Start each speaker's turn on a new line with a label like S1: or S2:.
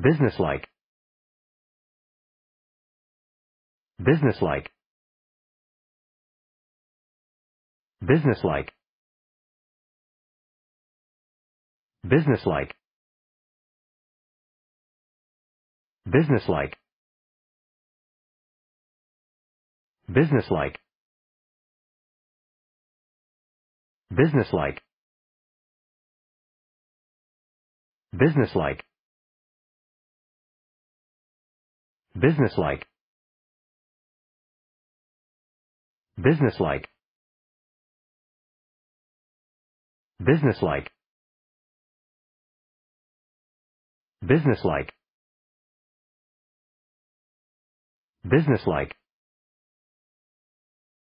S1: businesslike businesslike businesslike businesslike businesslike businesslike businesslike businesslike businesslike businesslike businesslike businesslike businesslike